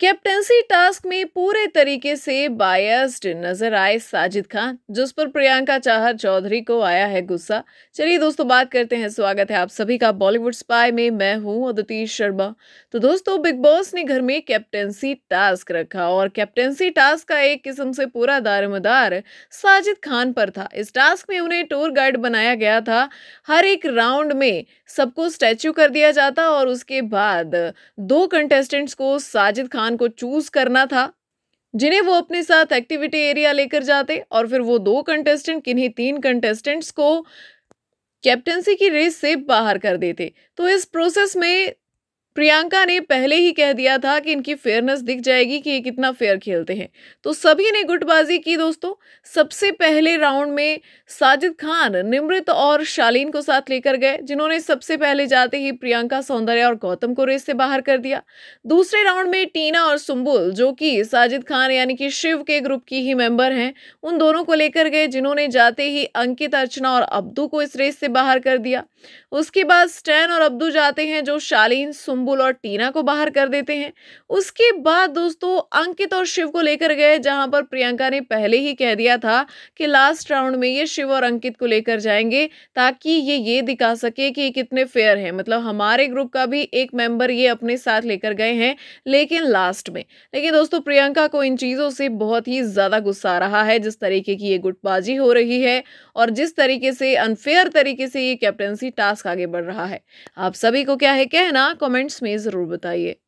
captaincy task में पूरे तरीके से बायस्ड नजर आए साजिद खान जिस पर प्रियंका चाहर चौधरी को आया है गुस्सा चलिए दोस्तों बात करते हैं स्वागत है आप सभी का बॉलीवुड स्पाई में मैं हूं अदिति शर्मा तो दोस्तों बिग बॉस ने घर में कैप्टेंसी टास्क रखा और कैप्टेंसी टास्क का एक किस्म से पूरा दारदार साजिद खान पर था इस टास्क में उन्हें टूर गाइड बनाया गया था हर एक राउंड में सबको स्टैच्यू कर दिया जाता और उसके बाद दो कंटेस्टेंट्स को साजिद खान इंसान को चूज करना था जिन्हें वो अपने साथ एक्टिविटी एरिया लेकर जाते और फिर वो दो कंटेस्टेंट किन्हीं तीन कंटेस्टेंट्स को कैप्टनसी की रेस से बाहर कर देते तो इस प्रोसेस में प्रियंका ने पहले ही कह दिया था कि इनकी फेयरनेस दिख जाएगी कि ये कितना फेयर खेलते हैं तो सभी ने गुटबाजी की दोस्तों सबसे पहले राउंड में साजिद खान निमृत और शालीन को साथ लेकर गए जिन्होंने सबसे पहले जाते ही प्रियंका सौंदर्य और गौतम को रेस से बाहर कर दिया दूसरे राउंड में टीना और सुम्बुल जो कि साजिद खान यानी कि शिव के ग्रुप की ही मेम्बर हैं उन दोनों को लेकर गए जिन्होंने जाते ही अंकित अर्चना और अब्दू को इस रेस से बाहर कर दिया उसके बाद स्टैन और अब्दू जाते हैं जो शालीन सुम्बुल बुलबुल और टीना को बाहर कर देते हैं उसके बाद दोस्तों अंकित और शिव को लेकर गए जहां पर प्रियंका ने पहले ही कह दिया था कि लास्ट राउंड में ये शिव और अंकित को लेकर जाएंगे ताकि ये ये दिखा सके कि ये कितने फेयर हैं मतलब हमारे ग्रुप का भी एक मेंबर ये अपने साथ लेकर गए हैं लेकिन लास्ट में लेकिन दोस्तों प्रियंका को इन चीज़ों से बहुत ही ज़्यादा गुस्सा आ रहा है जिस तरीके की ये गुटबाजी हो रही है और जिस तरीके से अनफेयर तरीके से ये कैप्टनसी टास्क आगे बढ़ रहा है आप सभी को क्या है कहना कॉमेंट्स में ज़रूर बताइए